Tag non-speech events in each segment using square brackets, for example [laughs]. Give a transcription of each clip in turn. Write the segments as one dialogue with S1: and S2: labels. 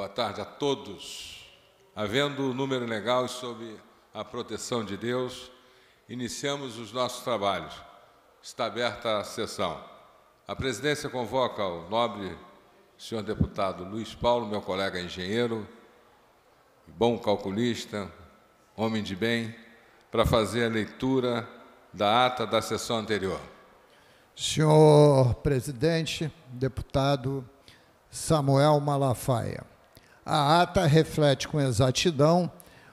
S1: Boa tarde a todos. Havendo o número legal e sob a proteção de Deus, iniciamos os nossos trabalhos. Está aberta a sessão. A presidência convoca o nobre senhor deputado Luiz Paulo, meu colega engenheiro, bom calculista, homem de bem, para fazer a leitura da ata da sessão anterior.
S2: Senhor presidente, deputado Samuel Malafaia a ata reflete com exatidão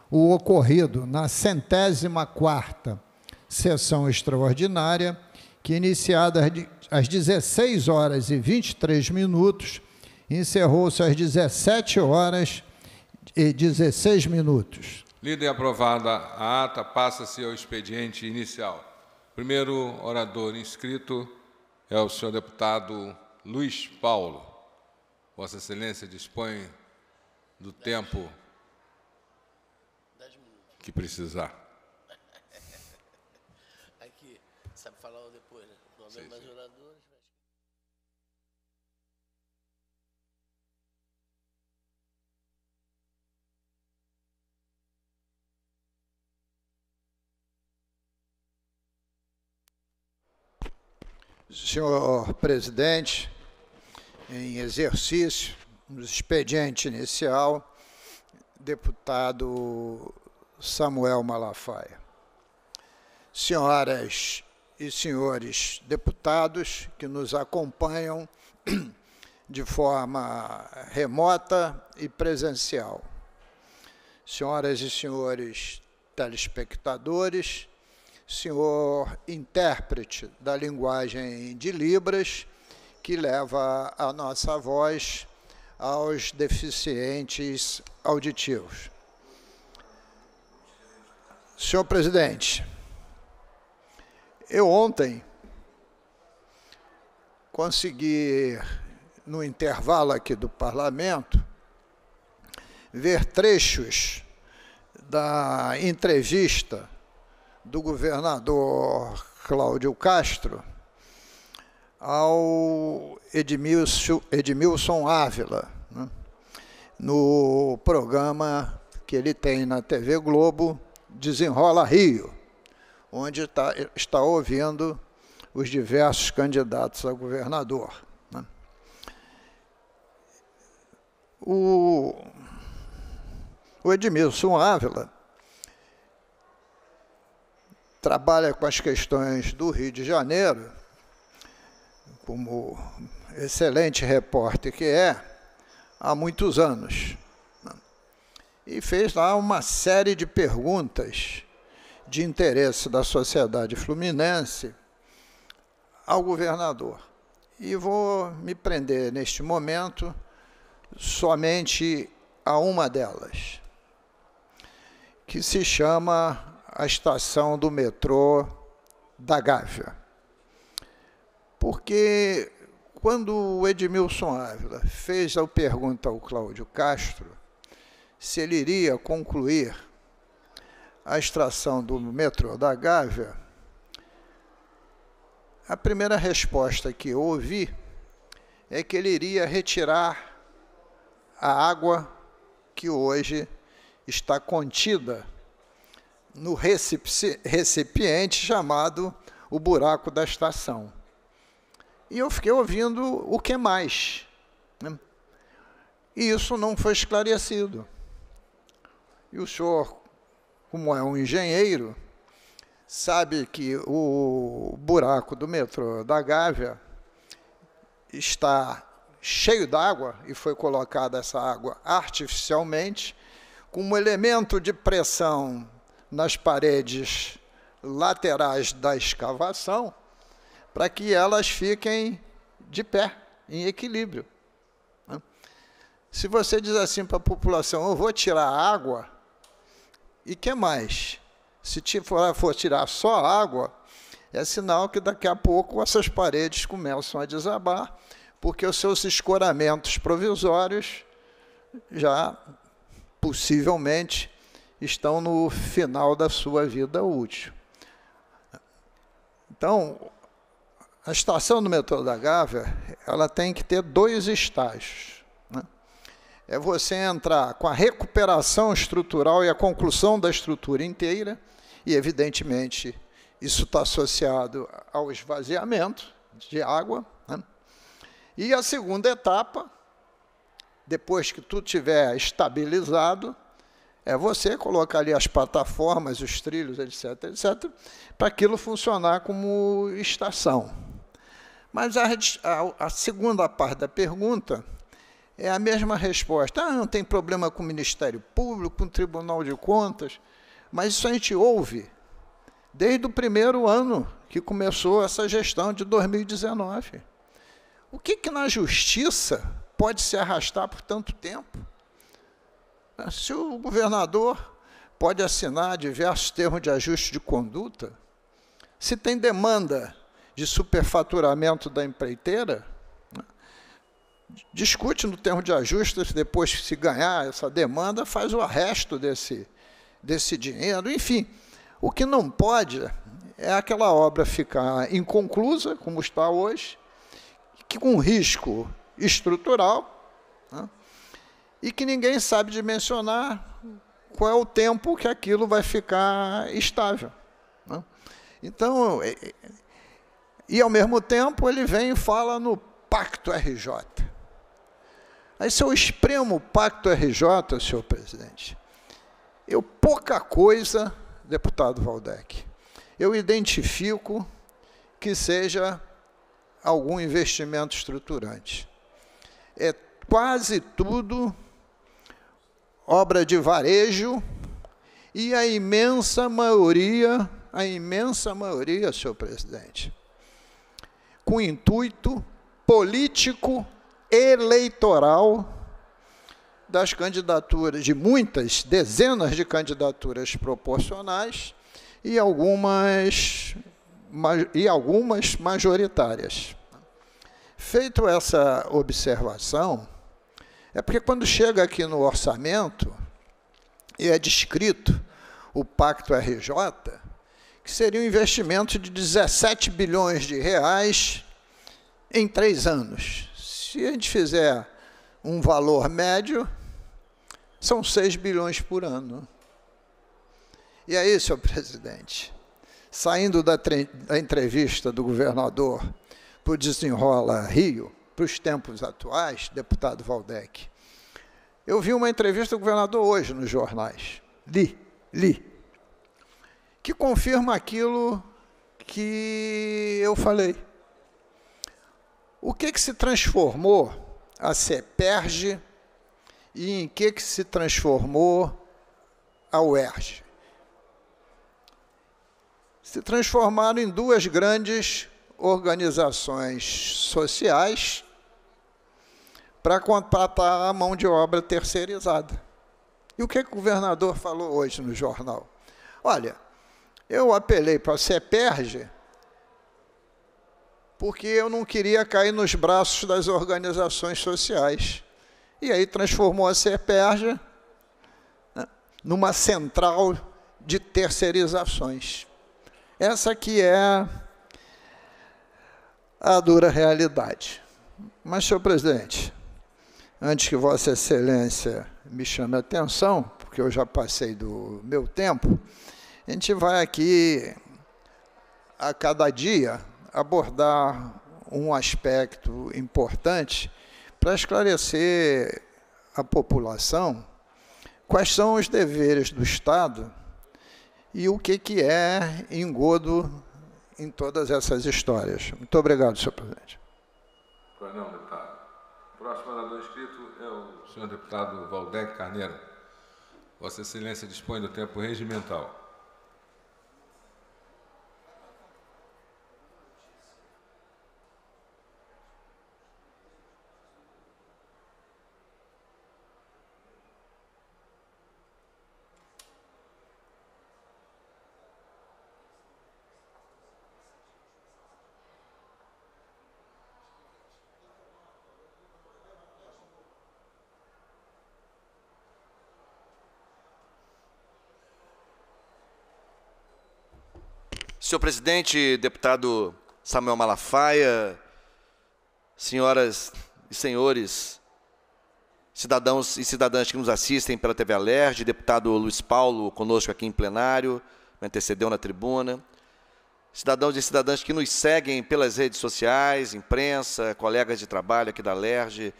S2: o ocorrido na centésima quarta sessão extraordinária, que iniciada às 16 horas e 23 minutos, encerrou-se às 17 horas e 16 minutos.
S1: Lida e aprovada a ata, passa-se ao expediente inicial. Primeiro orador inscrito é o senhor deputado Luiz Paulo. Vossa Excelência dispõe do tempo que precisar.
S3: [laughs] Aqui, sabe falar depois, né? mais
S2: oradores. Senhor presidente, em exercício, no expediente inicial, deputado Samuel Malafaia. Senhoras e senhores deputados que nos acompanham [clears throat] de forma remota e presencial, senhoras e senhores telespectadores, senhor intérprete da linguagem de Libras, que leva a nossa voz aos deficientes auditivos. Senhor presidente, eu ontem consegui, no intervalo aqui do parlamento, ver trechos da entrevista do governador Cláudio Castro ao Edmilson, Ávila, né, no programa que ele tem na TV Globo, Desenrola Rio, onde tá, está ouvindo os diversos candidatos a governador. Né. O, o Edmilson Ávila trabalha com as questões do Rio de Janeiro como excelente repórter que é, há muitos anos. E fez lá uma série de perguntas de interesse da sociedade fluminense ao governador. E vou me prender neste momento somente a uma delas, que se chama a estação do metrô da Gávea porque quando o Edmilson Ávila fez a pergunta ao Cláudio Castro se ele iria concluir a extração do metrô da Gávea, a primeira resposta que eu ouvi é que ele iria retirar a água que hoje está contida no recipiente chamado o buraco da estação. E eu fiquei ouvindo o que mais. Né? E isso não foi esclarecido. E o senhor, como é um engenheiro, sabe que o buraco do metrô da Gávea está cheio d'água e foi colocada essa água artificialmente, com um elemento de pressão nas paredes laterais da escavação para que elas fiquem de pé, em equilíbrio. Se você diz assim para a população, eu vou tirar água, e que mais? Se for tirar só água, é sinal que daqui a pouco essas paredes começam a desabar, porque os seus escoramentos provisórios já possivelmente estão no final da sua vida útil. Então, a estação do metrô da Gávea, ela tem que ter dois estágios. Né? É você entrar com a recuperação estrutural e a conclusão da estrutura inteira, e evidentemente isso está associado ao esvaziamento de água. Né? E a segunda etapa, depois que tudo tiver estabilizado, é você colocar ali as plataformas, os trilhos, etc., etc., para aquilo funcionar como estação. Mas a, a, a segunda parte da pergunta é a mesma resposta. Ah, não tem problema com o Ministério Público, com o Tribunal de Contas, mas isso a gente ouve desde o primeiro ano que começou essa gestão de 2019. O que, que na justiça pode se arrastar por tanto tempo? Se o governador pode assinar diversos termos de ajuste de conduta, se tem demanda de superfaturamento da empreiteira, né, discute no termo de ajustes, depois que se ganhar essa demanda, faz o arresto desse, desse dinheiro, enfim. O que não pode é aquela obra ficar inconclusa, como está hoje, que com risco estrutural, né, e que ninguém sabe dimensionar qual é o tempo que aquilo vai ficar estável. Né. Então, é, é, e ao mesmo tempo ele vem e fala no Pacto RJ. Aí se eu espremo o Pacto RJ, senhor presidente, eu pouca coisa, deputado Valdec, eu identifico que seja algum investimento estruturante. É quase tudo obra de varejo e a imensa maioria, a imensa maioria, senhor presidente, com intuito político eleitoral das candidaturas, de muitas, dezenas de candidaturas proporcionais e algumas, e algumas majoritárias. Feito essa observação, é porque quando chega aqui no orçamento e é descrito o Pacto RJ, que seria um investimento de 17 bilhões de reais em três anos. Se a gente fizer um valor médio, são 6 bilhões por ano. E aí, senhor presidente, saindo da, da entrevista do governador para o Desenrola Rio, para os tempos atuais, deputado Valdec, eu vi uma entrevista do governador hoje nos jornais. Li, li que confirma aquilo que eu falei. O que, que se transformou a CEPERG e em que, que se transformou a UERJ? Se transformaram em duas grandes organizações sociais para contratar tá, a mão de obra terceirizada. E o que, que o governador falou hoje no jornal? Olha, eu apelei para a CEPERG, porque eu não queria cair nos braços das organizações sociais. E aí transformou a CEPERG né, numa central de terceirizações. Essa que é a dura realidade. Mas, senhor presidente, antes que Vossa Excelência me chame a atenção, porque eu já passei do meu tempo, a gente vai aqui, a cada dia, abordar um aspecto importante para esclarecer à população quais são os deveres do Estado e o que, que é engodo em todas essas histórias. Muito obrigado, senhor presidente.
S1: Pois não, deputado. O próximo orador inscrito é o senhor deputado Valdec Carneiro. Vossa Excelência dispõe do tempo regimental.
S3: Senhor presidente, deputado Samuel Malafaia, senhoras e senhores, cidadãos e cidadãs que nos assistem pela TV Alerj, deputado Luiz Paulo conosco aqui em plenário, me antecedeu na tribuna, cidadãos e cidadãs que nos seguem pelas redes sociais, imprensa, colegas de trabalho aqui da Alerj,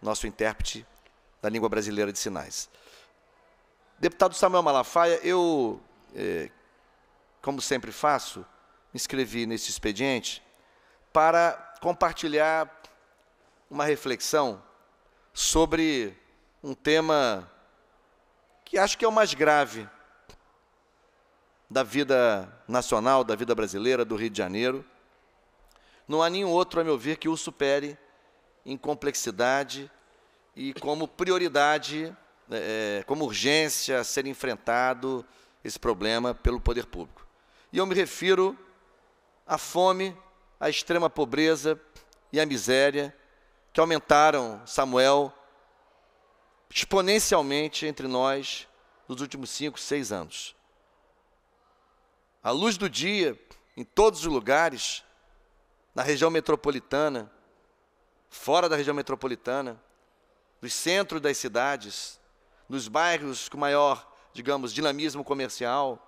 S3: nosso intérprete da língua brasileira de sinais. Deputado Samuel Malafaia, eu eh, como sempre faço, me inscrevi nesse expediente para compartilhar uma reflexão sobre um tema que acho que é o mais grave da vida nacional, da vida brasileira, do Rio de Janeiro. Não há nenhum outro, a meu ver, que o supere em complexidade e como prioridade, é, como urgência a ser enfrentado esse problema pelo poder público. E eu me refiro à fome, à extrema pobreza e à miséria que aumentaram Samuel exponencialmente entre nós nos últimos cinco, seis anos. A luz do dia, em todos os lugares, na região metropolitana, fora da região metropolitana, nos centros das cidades, nos bairros com maior, digamos, dinamismo comercial,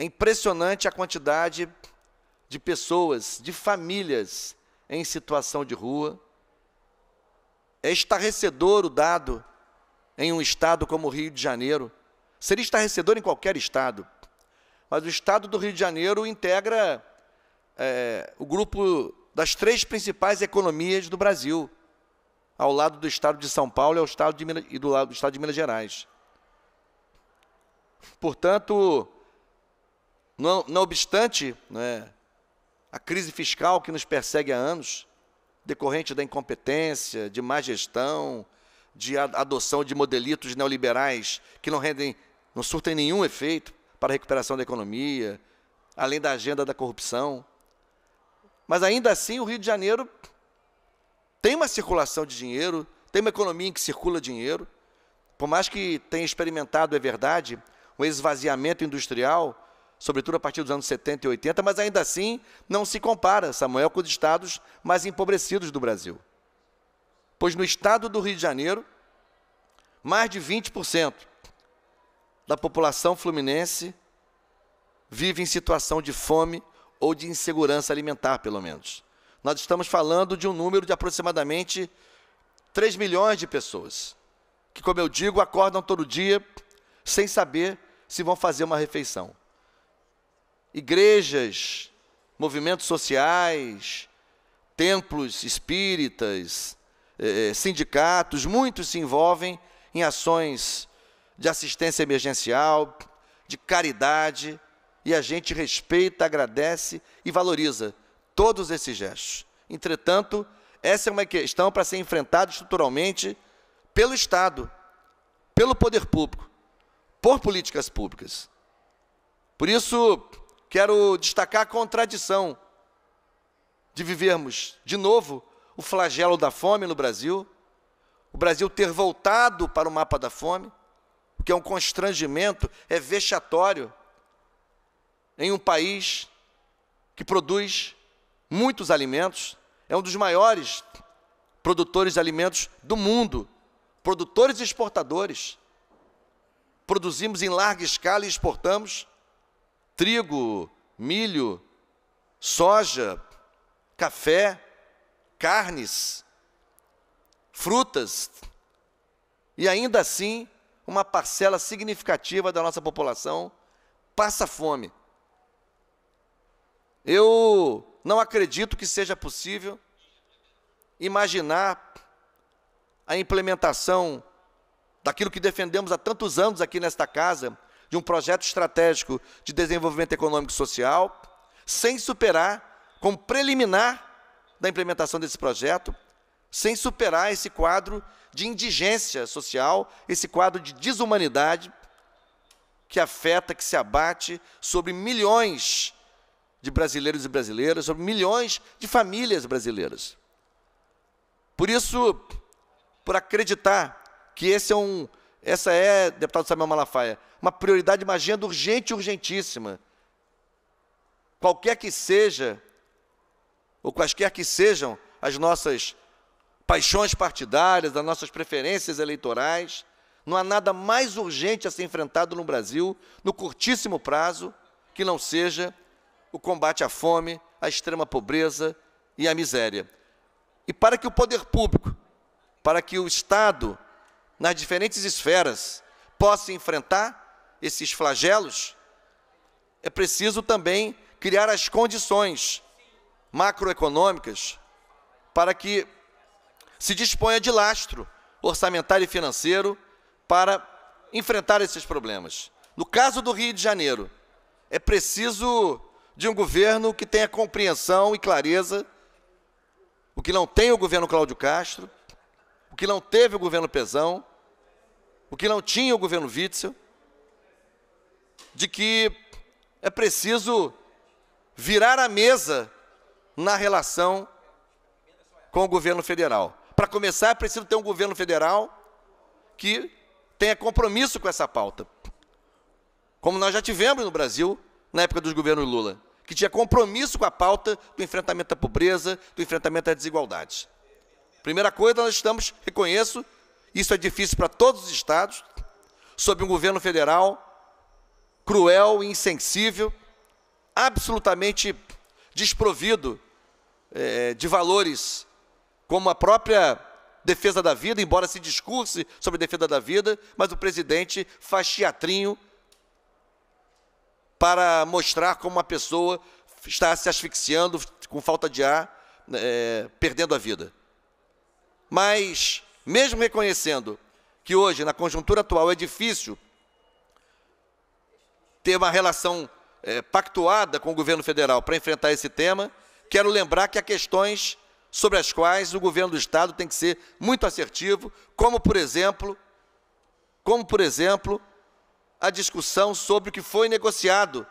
S3: é impressionante a quantidade de pessoas, de famílias em situação de rua. É estarrecedor o dado em um estado como o Rio de Janeiro. Seria estarrecedor em qualquer estado, mas o estado do Rio de Janeiro integra é, o grupo das três principais economias do Brasil, ao lado do estado de São Paulo e, é ao estado de, e do lado do estado de Minas Gerais. Portanto, não, não obstante né, a crise fiscal que nos persegue há anos, decorrente da incompetência, de má gestão, de adoção de modelitos neoliberais que não rendem, não surtem nenhum efeito para a recuperação da economia, além da agenda da corrupção. Mas ainda assim, o Rio de Janeiro tem uma circulação de dinheiro, tem uma economia em que circula dinheiro. Por mais que tenha experimentado, é verdade, um esvaziamento industrial, sobretudo a partir dos anos 70 e 80, mas ainda assim não se compara, Samuel, com os estados mais empobrecidos do Brasil. Pois no estado do Rio de Janeiro, mais de 20% da população fluminense vive em situação de fome ou de insegurança alimentar, pelo menos. Nós estamos falando de um número de aproximadamente 3 milhões de pessoas, que, como eu digo, acordam todo dia sem saber se vão fazer uma refeição igrejas, movimentos sociais, templos espíritas, eh, eh, sindicatos, muitos se envolvem em ações de assistência emergencial, de caridade, e a gente respeita, agradece e valoriza todos esses gestos. Entretanto, essa é uma questão para ser enfrentada estruturalmente pelo Estado, pelo poder público, por políticas públicas. Por isso, quero destacar a contradição de vivermos de novo o flagelo da fome no Brasil, o Brasil ter voltado para o mapa da fome, o que é um constrangimento, é vexatório em um país que produz muitos alimentos, é um dos maiores produtores de alimentos do mundo, produtores e exportadores. Produzimos em larga escala e exportamos trigo, milho, soja, café, carnes, frutas, e ainda assim, uma parcela significativa da nossa população passa fome. Eu não acredito que seja possível imaginar a implementação daquilo que defendemos há tantos anos aqui nesta casa, de um projeto estratégico de desenvolvimento econômico e social, sem superar, como preliminar da implementação desse projeto, sem superar esse quadro de indigência social, esse quadro de desumanidade que afeta, que se abate sobre milhões de brasileiros e brasileiras, sobre milhões de famílias brasileiras. Por isso, por acreditar que esse é um essa é, deputado Samuel Malafaia, uma prioridade, uma agenda urgente, urgentíssima. Qualquer que seja, ou quaisquer que sejam as nossas paixões partidárias, as nossas preferências eleitorais, não há nada mais urgente a ser enfrentado no Brasil, no curtíssimo prazo, que não seja o combate à fome, à extrema pobreza e à miséria. E para que o poder público, para que o Estado nas diferentes esferas, possa enfrentar esses flagelos, é preciso também criar as condições macroeconômicas para que se disponha de lastro orçamentário e financeiro para enfrentar esses problemas. No caso do Rio de Janeiro, é preciso de um governo que tenha compreensão e clareza, o que não tem o governo Cláudio Castro, o que não teve o governo Pezão, o que não tinha o governo Witzel, de que é preciso virar a mesa na relação com o governo federal. Para começar, é preciso ter um governo federal que tenha compromisso com essa pauta. Como nós já tivemos no Brasil, na época dos governos Lula, que tinha compromisso com a pauta do enfrentamento à pobreza, do enfrentamento à desigualdade. Primeira coisa, nós estamos, reconheço, isso é difícil para todos os estados, sob um governo federal cruel e insensível, absolutamente desprovido é, de valores, como a própria defesa da vida, embora se discurse sobre defesa da vida, mas o presidente faz teatrinho para mostrar como uma pessoa está se asfixiando com falta de ar, né, é, perdendo a vida. Mas mesmo reconhecendo que hoje, na conjuntura atual, é difícil ter uma relação é, pactuada com o governo federal para enfrentar esse tema, quero lembrar que há questões sobre as quais o governo do Estado tem que ser muito assertivo, como, por exemplo, como, por exemplo, a discussão sobre o que foi negociado.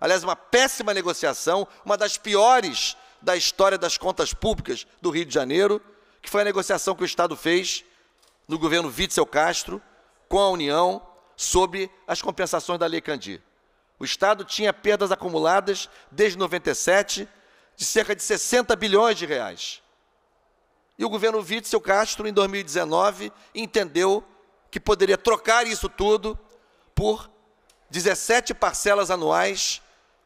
S3: Aliás, uma péssima negociação, uma das piores da história das contas públicas do Rio de Janeiro, que foi a negociação que o Estado fez no governo Witzel Castro com a União sobre as compensações da Lei Candir. O Estado tinha perdas acumuladas desde 97 de cerca de 60 bilhões de reais. E o governo Witzel Castro, em 2019, entendeu que poderia trocar isso tudo por 17 parcelas anuais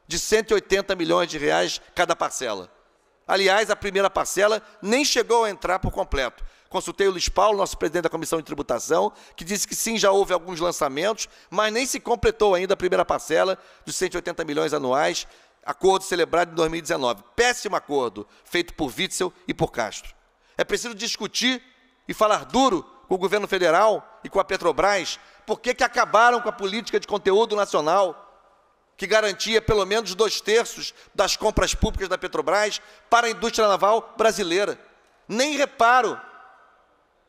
S3: de 180 milhões de reais cada parcela. Aliás, a primeira parcela nem chegou a entrar por completo. Consultei o Luiz Paulo, nosso presidente da Comissão de Tributação, que disse que sim, já houve alguns lançamentos, mas nem se completou ainda a primeira parcela dos 180 milhões anuais, acordo celebrado em 2019. Péssimo acordo, feito por Witzel e por Castro. É preciso discutir e falar duro com o governo federal e com a Petrobras por que, que acabaram com a política de conteúdo nacional que garantia pelo menos dois terços das compras públicas da Petrobras para a indústria naval brasileira. Nem reparo,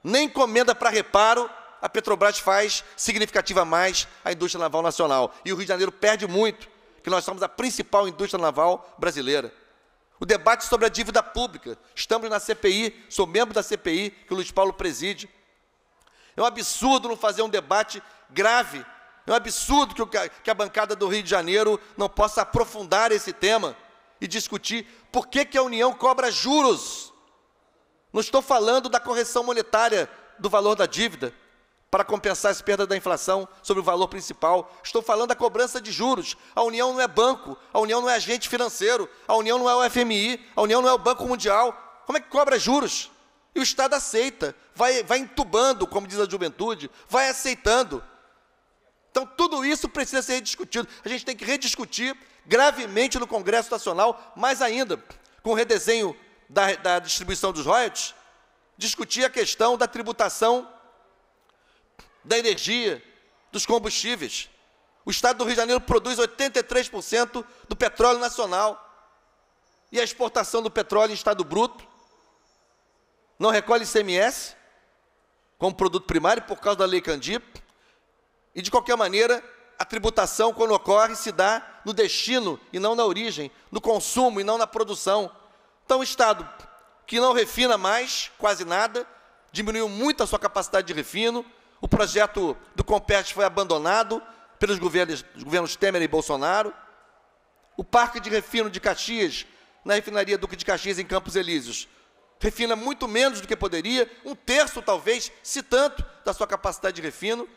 S3: nem encomenda para reparo, a Petrobras faz significativa mais a indústria naval nacional. E o Rio de Janeiro perde muito, que nós somos a principal indústria naval brasileira. O debate sobre a dívida pública. Estamos na CPI, sou membro da CPI que o Luiz Paulo preside. É um absurdo não fazer um debate grave é um absurdo que, o, que a bancada do Rio de Janeiro não possa aprofundar esse tema e discutir por que, que a União cobra juros. Não estou falando da correção monetária do valor da dívida para compensar as perdas da inflação sobre o valor principal. Estou falando da cobrança de juros. A União não é banco, a União não é agente financeiro, a União não é o FMI, a União não é o Banco Mundial. Como é que cobra juros? E o Estado aceita, vai, vai entubando, como diz a juventude, vai aceitando. Então, tudo isso precisa ser discutido. A gente tem que rediscutir gravemente no Congresso Nacional, mais ainda, com o redesenho da, da distribuição dos royalties, discutir a questão da tributação da energia, dos combustíveis. O Estado do Rio de Janeiro produz 83% do petróleo nacional. E a exportação do petróleo em estado bruto não recolhe ICMS como produto primário por causa da lei Candip. E de qualquer maneira, a tributação, quando ocorre, se dá no destino e não na origem, no consumo e não na produção. Então, o Estado que não refina mais quase nada, diminuiu muito a sua capacidade de refino, o projeto do Compest foi abandonado pelos governos, governos Temer e Bolsonaro. O Parque de Refino de Caxias, na refinaria Duque de Caxias, em Campos Elíseos, refina muito menos do que poderia, um terço, talvez, se tanto, da sua capacidade de refino.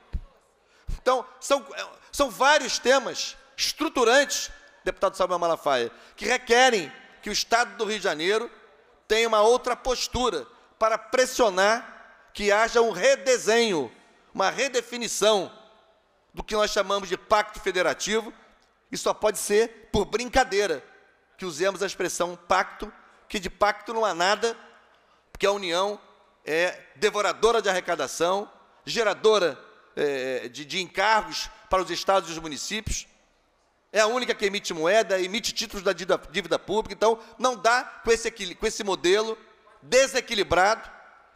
S3: Então, são, é, são vários temas estruturantes, deputado Samuel Malafaia, que requerem que o Estado do Rio de Janeiro tenha uma outra postura para pressionar que haja um redesenho, uma redefinição do que nós chamamos de pacto federativo, e só pode ser por brincadeira que usemos a expressão pacto, que de pacto não há nada, porque a União é devoradora de arrecadação, geradora é, é, de, de encargos para os estados e os municípios. É a única que emite moeda, emite títulos da dívida, dívida pública. Então, não dá com esse, com esse modelo desequilibrado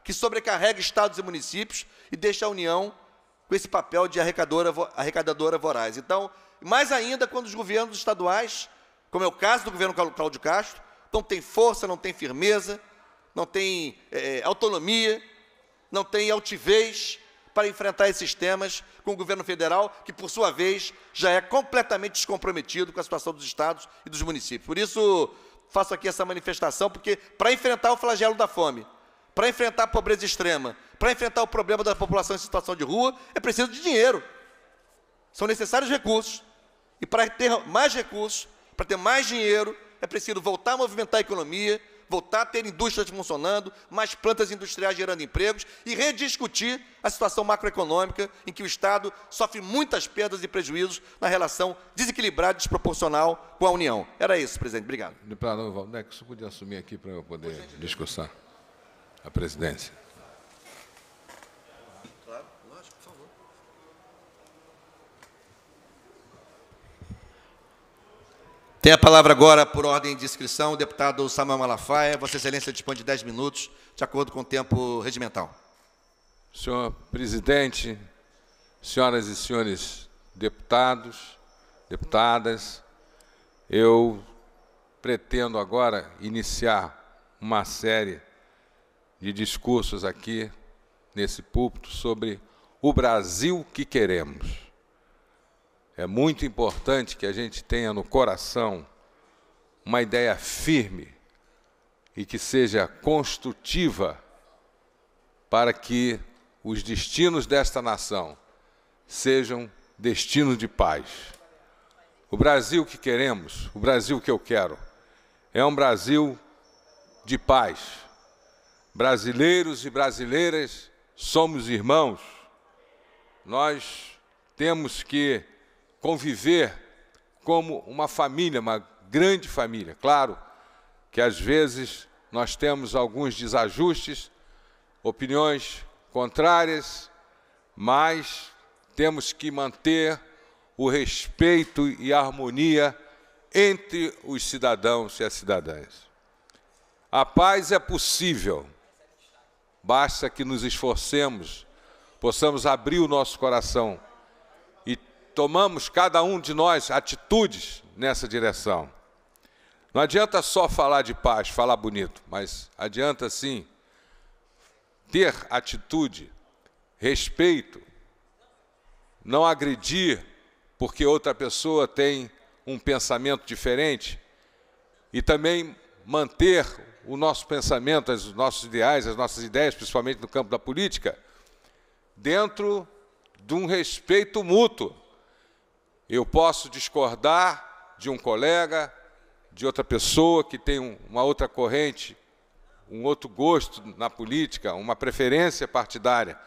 S3: que sobrecarrega estados e municípios e deixa a União com esse papel de arrecadora, arrecadadora voraz. Então, mais ainda quando os governos estaduais, como é o caso do governo Cláudio Castro, não tem força, não tem firmeza, não tem é, é autonomia, não tem altivez para enfrentar esses temas com o governo federal, que, por sua vez, já é completamente descomprometido com a situação dos estados e dos municípios. Por isso, faço aqui essa manifestação, porque para enfrentar o flagelo da fome, para enfrentar a pobreza extrema, para enfrentar o problema da população em situação de rua, é preciso de dinheiro. São necessários recursos. E para ter mais recursos, para ter mais dinheiro, é preciso voltar a movimentar a economia, voltar tá a ter indústrias funcionando, mais plantas industriais gerando empregos e rediscutir a situação macroeconômica em que o Estado sofre muitas perdas e prejuízos na relação desequilibrada e desproporcional
S1: com a União. Era isso, presidente. Obrigado. Deputado Valdec, né, você podia assumir aqui para eu poder discursar a presidência. Tem a palavra agora, por
S3: ordem de inscrição, o deputado Samuel Malafaia. Vossa Excelência dispõe de 10
S1: minutos, de acordo com o tempo regimental. Senhor presidente, senhoras e senhores deputados, deputadas, eu pretendo agora iniciar uma série de discursos aqui nesse púlpito sobre o Brasil que queremos. É muito importante que a gente tenha no coração uma ideia firme e que seja construtiva para que os destinos desta nação sejam destinos de paz. O Brasil que queremos, o Brasil que eu quero, é um Brasil de paz. Brasileiros e brasileiras somos irmãos. Nós temos que conviver como uma família, uma grande família. Claro que às vezes nós temos alguns desajustes, opiniões contrárias, mas temos que manter o respeito e a harmonia entre os cidadãos e as cidadãs. A paz é possível, basta que nos esforcemos, possamos abrir o nosso coração tomamos cada um de nós atitudes nessa direção. Não adianta só falar de paz, falar bonito, mas adianta sim ter atitude, respeito, não agredir porque outra pessoa tem um pensamento diferente e também manter o nosso pensamento, os nossos ideais, as nossas ideias, principalmente no campo da política, dentro de um respeito mútuo. Eu posso discordar de um colega, de outra pessoa que tem uma outra corrente, um outro gosto na política, uma preferência partidária.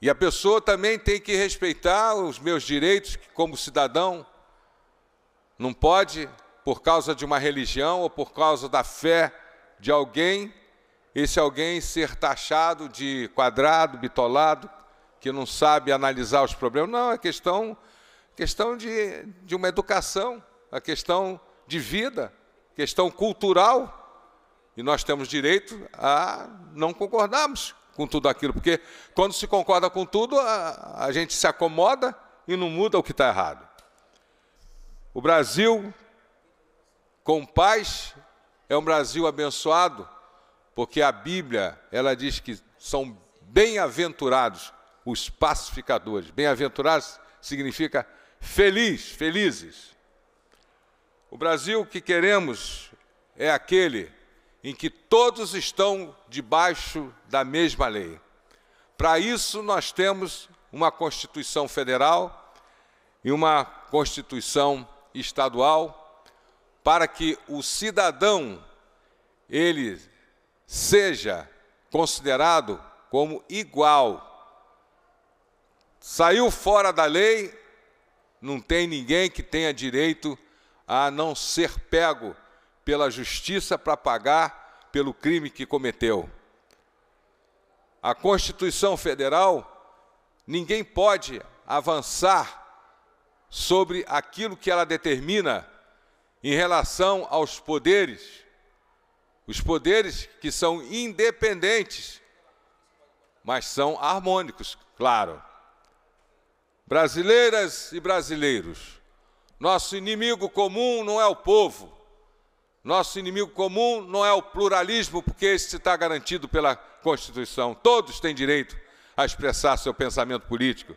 S1: E a pessoa também tem que respeitar os meus direitos como cidadão. Não pode, por causa de uma religião ou por causa da fé de alguém, esse alguém ser taxado de quadrado, bitolado, que não sabe analisar os problemas. Não, é questão questão de, de uma educação, a questão de vida, questão cultural. E nós temos direito a não concordarmos com tudo aquilo, porque quando se concorda com tudo, a, a gente se acomoda e não muda o que está errado. O Brasil com paz é um Brasil abençoado, porque a Bíblia ela diz que são bem-aventurados os pacificadores. Bem-aventurados significa feliz, felizes. O Brasil que queremos é aquele em que todos estão debaixo da mesma lei. Para isso, nós temos uma Constituição Federal e uma Constituição Estadual, para que o cidadão ele seja considerado como igual. Saiu fora da lei, não tem ninguém que tenha direito a não ser pego pela justiça para pagar pelo crime que cometeu. A Constituição Federal, ninguém pode avançar sobre aquilo que ela determina em relação aos poderes, os poderes que são independentes, mas são harmônicos, claro. Brasileiras e brasileiros, nosso inimigo comum não é o povo, nosso inimigo comum não é o pluralismo, porque esse está garantido pela Constituição. Todos têm direito a expressar seu pensamento político.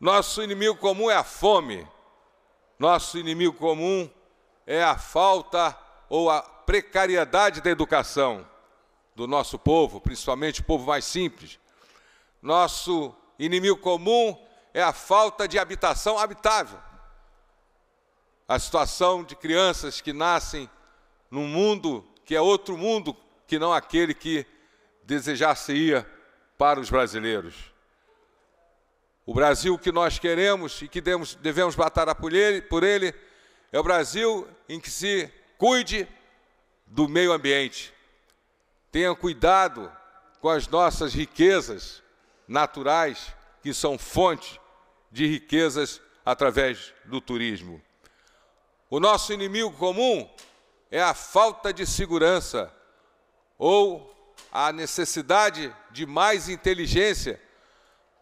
S1: Nosso inimigo comum é a fome, nosso inimigo comum é a falta ou a precariedade da educação do nosso povo, principalmente o povo mais simples. Nosso inimigo comum é a falta de habitação habitável. A situação de crianças que nascem num mundo que é outro mundo que não aquele que desejar-se-ia para os brasileiros. O Brasil que nós queremos e que devemos batalhar por ele, por ele é o Brasil em que se cuide do meio ambiente. Tenha cuidado com as nossas riquezas naturais que são fonte de riquezas através do turismo. O nosso inimigo comum é a falta de segurança ou a necessidade de mais inteligência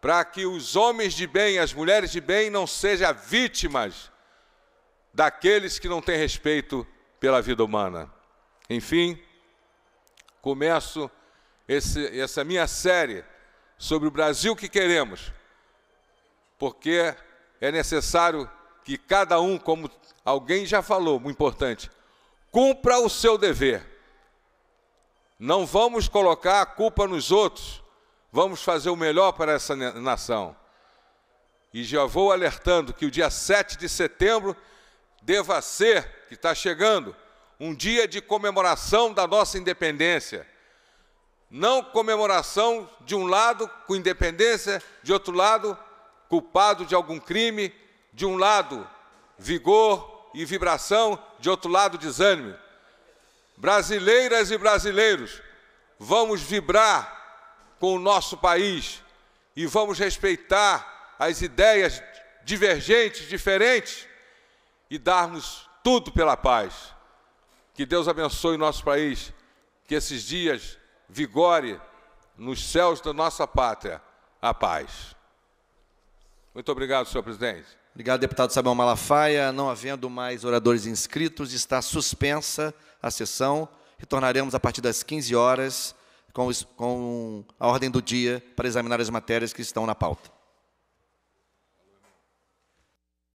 S1: para que os homens de bem, as mulheres de bem não sejam vítimas daqueles que não têm respeito pela vida humana. Enfim, começo esse, essa minha série sobre o Brasil que queremos, porque é necessário que cada um, como alguém já falou, muito importante, cumpra o seu dever. Não vamos colocar a culpa nos outros, vamos fazer o melhor para essa nação. E já vou alertando que o dia 7 de setembro deva ser, que está chegando, um dia de comemoração da nossa independência não comemoração de um lado com independência, de outro lado culpado de algum crime, de um lado vigor e vibração, de outro lado desânimo. Brasileiras e brasileiros, vamos vibrar com o nosso país e vamos respeitar as ideias divergentes, diferentes e darmos tudo pela paz. Que Deus abençoe o nosso país, que esses dias vigore nos céus da nossa pátria a paz. Muito obrigado, senhor presidente.
S3: Obrigado, deputado Samuel Malafaia. Não havendo mais oradores inscritos, está suspensa a sessão. Retornaremos a partir das 15 horas com, com a ordem do dia para examinar as matérias que estão na pauta.